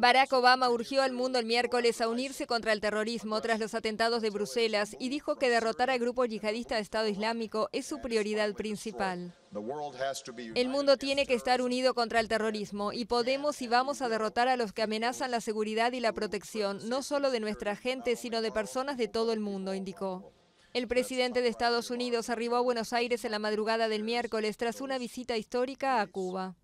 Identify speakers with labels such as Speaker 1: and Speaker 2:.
Speaker 1: Barack Obama urgió al mundo el miércoles a unirse contra el terrorismo tras los atentados de Bruselas y dijo que derrotar al grupo yihadista de Estado Islámico es su prioridad principal. El mundo tiene que estar unido contra el terrorismo y podemos y vamos a derrotar a los que amenazan la seguridad y la protección, no solo de nuestra gente, sino de personas de todo el mundo, indicó. El presidente de Estados Unidos arribó a Buenos Aires en la madrugada del miércoles tras una visita histórica a Cuba.